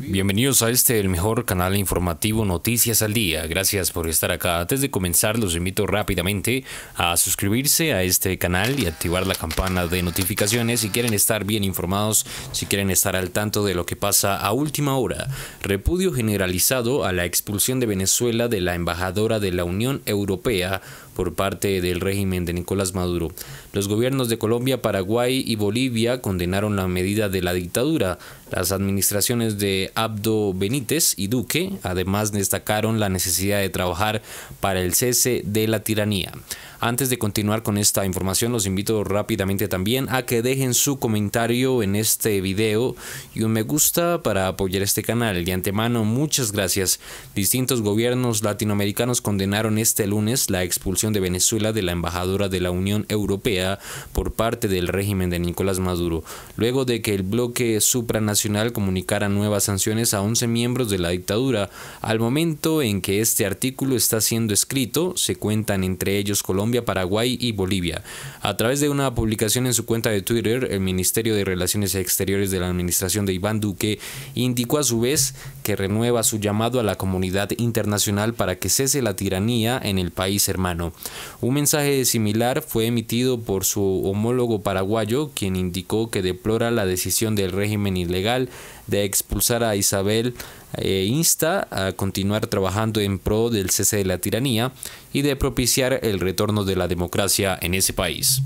Bienvenidos a este, el mejor canal informativo Noticias al Día. Gracias por estar acá. Antes de comenzar, los invito rápidamente a suscribirse a este canal y activar la campana de notificaciones si quieren estar bien informados, si quieren estar al tanto de lo que pasa a última hora. Repudio generalizado a la expulsión de Venezuela de la embajadora de la Unión Europea por parte del régimen de Nicolás Maduro. Los gobiernos de Colombia, Paraguay y Bolivia condenaron la medida de la dictadura. Las administraciones de Abdo Benítez y Duque además destacaron la necesidad de trabajar para el cese de la tiranía. Antes de continuar con esta información, los invito rápidamente también a que dejen su comentario en este video y un me gusta para apoyar este canal. De antemano, muchas gracias. Distintos gobiernos latinoamericanos condenaron este lunes la expulsión de Venezuela de la embajadora de la Unión Europea por parte del régimen de Nicolás Maduro, luego de que el bloque supranacional Nacional comunicara nuevas sanciones a 11 miembros de la dictadura. Al momento en que este artículo está siendo escrito, se cuentan entre ellos Colombia, Paraguay y Bolivia. A través de una publicación en su cuenta de Twitter, el Ministerio de Relaciones Exteriores de la Administración de Iván Duque indicó a su vez que renueva su llamado a la comunidad internacional para que cese la tiranía en el país hermano. Un mensaje similar fue emitido por su homólogo paraguayo, quien indicó que deplora la decisión del régimen ilegal de expulsar a Isabel eh, insta a continuar trabajando en pro del cese de la tiranía y de propiciar el retorno de la democracia en ese país.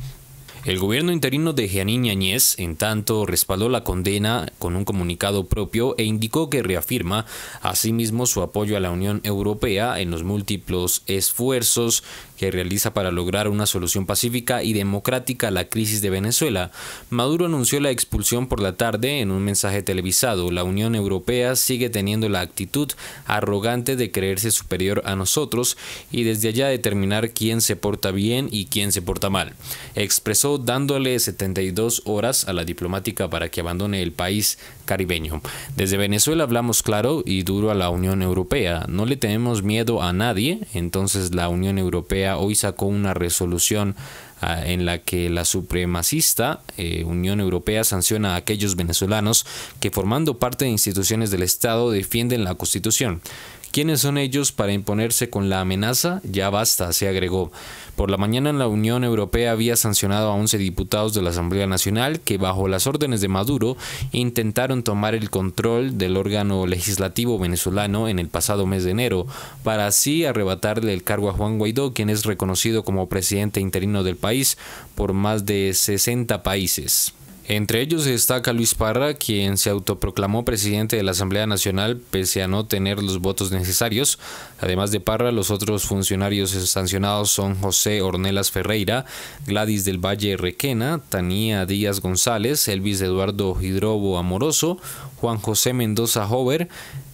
El gobierno interino de Jeanine Añez en tanto, respaldó la condena con un comunicado propio e indicó que reafirma asimismo su apoyo a la Unión Europea en los múltiples esfuerzos que realiza para lograr una solución pacífica y democrática a la crisis de Venezuela. Maduro anunció la expulsión por la tarde en un mensaje televisado. La Unión Europea sigue teniendo la actitud arrogante de creerse superior a nosotros y desde allá determinar quién se porta bien y quién se porta mal. Expresó dándole 72 horas a la diplomática para que abandone el país caribeño. Desde Venezuela hablamos claro y duro a la Unión Europea. No le tenemos miedo a nadie, entonces la Unión Europea hoy sacó una resolución ah, en la que la supremacista eh, Unión Europea sanciona a aquellos venezolanos que formando parte de instituciones del Estado defienden la Constitución. ¿Quiénes son ellos para imponerse con la amenaza? Ya basta, se agregó. Por la mañana la Unión Europea había sancionado a 11 diputados de la Asamblea Nacional que bajo las órdenes de Maduro intentaron tomar el control del órgano legislativo venezolano en el pasado mes de enero para así arrebatarle el cargo a Juan Guaidó, quien es reconocido como presidente interino del país por más de 60 países. Entre ellos destaca Luis Parra, quien se autoproclamó presidente de la Asamblea Nacional pese a no tener los votos necesarios. Además de Parra, los otros funcionarios sancionados son José Ornelas Ferreira, Gladys del Valle Requena, Tania Díaz González, Elvis Eduardo Hidrobo Amoroso, Juan José Mendoza Hover,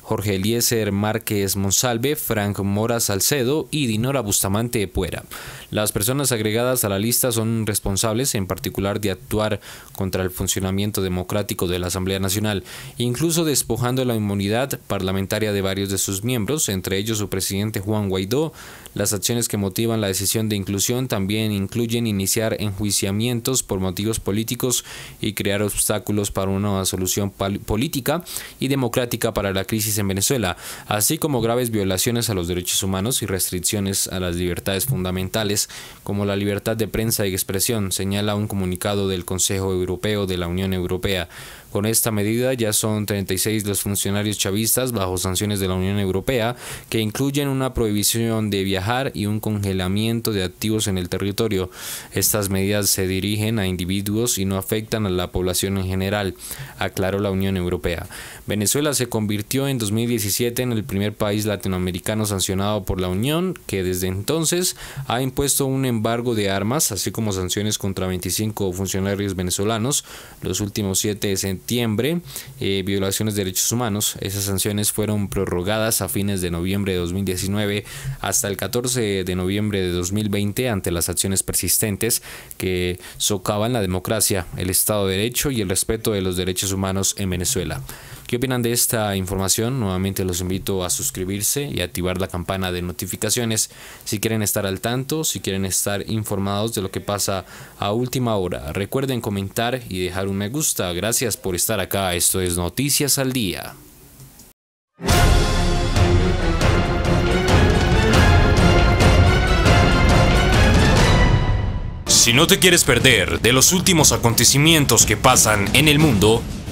Jorge Eliezer Márquez Monsalve, Frank Mora Salcedo y Dinora Bustamante Puera. Las personas agregadas a la lista son responsables en particular de actuar contra el funcionamiento democrático de la Asamblea Nacional, incluso despojando la inmunidad parlamentaria de varios de sus miembros, entre ellos su presidente Juan Guaidó. Las acciones que motivan la decisión de inclusión también incluyen iniciar enjuiciamientos por motivos políticos y crear obstáculos para una solución política y democrática para la crisis en Venezuela, así como graves violaciones a los derechos humanos y restricciones a las libertades fundamentales, como la libertad de prensa y expresión, señala un comunicado del Consejo Europeo de la Unión Europea. Con esta medida ya son 36 los funcionarios chavistas bajo sanciones de la Unión Europea, que incluyen una prohibición de viajar y un congelamiento de activos en el territorio. Estas medidas se dirigen a individuos y no afectan a la población en general, aclaró la Unión Europea. Venezuela se convirtió en 2017 en el primer país latinoamericano sancionado por la Unión, que desde entonces ha impuesto un embargo de armas, así como sanciones contra 25 funcionarios venezolanos los últimos 7 de septiembre, eh, violaciones de derechos humanos. Esas sanciones fueron prorrogadas a fines de noviembre de 2019 hasta el 14 de noviembre de 2020 ante las acciones persistentes que socavan la democracia, el Estado de Derecho y el respeto de los derechos humanos en Venezuela. ¿Qué opinan de esta información? Nuevamente los invito a suscribirse y activar la campana de notificaciones si quieren estar al tanto, si quieren estar informados de lo que pasa a última hora. Recuerden comentar y dejar un me gusta. Gracias por estar acá. Esto es Noticias al Día. Si no te quieres perder de los últimos acontecimientos que pasan en el mundo,